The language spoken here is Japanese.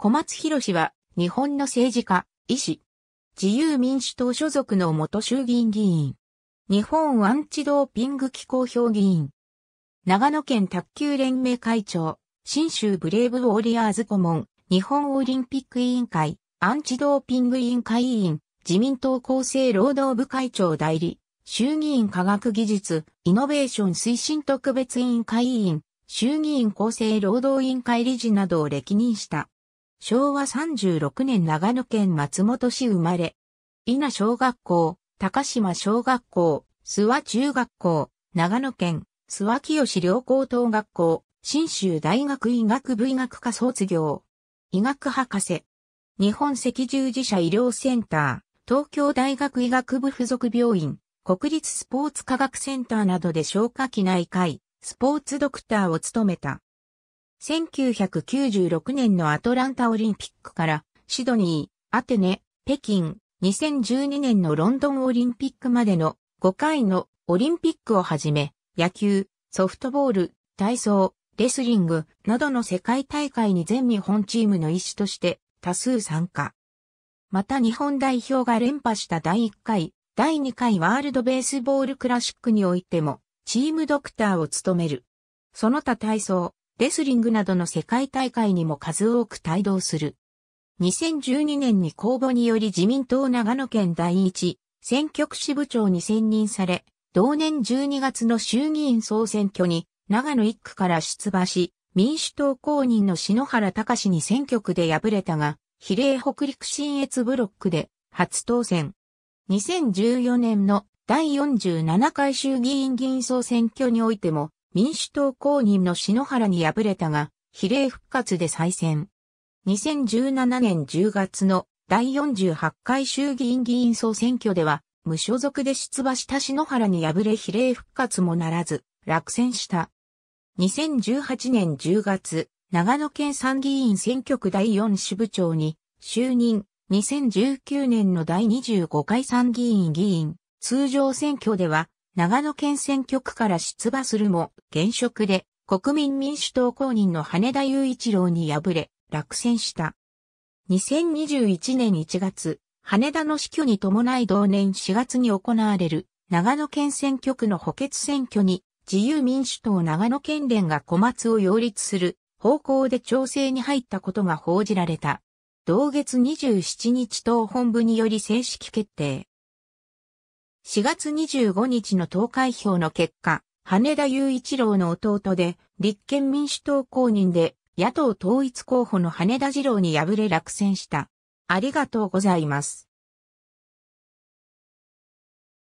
小松博氏は、日本の政治家、医師。自由民主党所属の元衆議院議員。日本アンチドーピング機構評議員。長野県卓球連盟会長、新州ブレイブウォリアーズ顧問、日本オリンピック委員会、アンチドーピング委員会委員、自民党厚生労働部会長代理、衆議院科学技術、イノベーション推進特別委員会委員、衆議院厚生労働委員会理事などを歴任した。昭和36年長野県松本市生まれ、稲小学校、高島小学校、諏訪中学校、長野県、諏訪清良高等学校、新州大学医学部医学科卒業、医学博士、日本赤十字社医療センター、東京大学医学部附属病院、国立スポーツ科学センターなどで消化器内科医、スポーツドクターを務めた。1996年のアトランタオリンピックからシドニー、アテネ、北京、2012年のロンドンオリンピックまでの5回のオリンピックをはじめ、野球、ソフトボール、体操、レスリングなどの世界大会に全日本チームの一種として多数参加。また日本代表が連覇した第1回、第2回ワールドベースボールクラシックにおいても、チームドクターを務める。その他体操、レスリングなどの世界大会にも数多く帯同する。2012年に公募により自民党長野県第一選挙区支部長に選任され、同年12月の衆議院総選挙に長野1区から出馬し、民主党公認の篠原隆に選挙区で敗れたが、比例北陸新越ブロックで初当選。2014年の第47回衆議院議員総選挙においても民主党公認の篠原に敗れたが、比例復活で再選。2017年10月の第48回衆議院議員総選挙では、無所属で出馬した篠原に敗れ比例復活もならず、落選した。2018年10月、長野県参議院選挙区第4支部長に就任、2019年の第25回参議院議員、通常選挙では長野県選挙区から出馬するも、現職で国民民主党公認の羽田雄一郎に敗れ、落選した。2021年1月、羽田の死去に伴い同年4月に行われる長野県選挙区の補欠選挙に自由民主党長野県連が小松を擁立する方向で調整に入ったことが報じられた。同月27日党本部により正式決定。4月25日の投開票の結果、羽田雄一郎の弟で、立憲民主党公認で、野党統一候補の羽田次郎に敗れ落選した。ありがとうございます。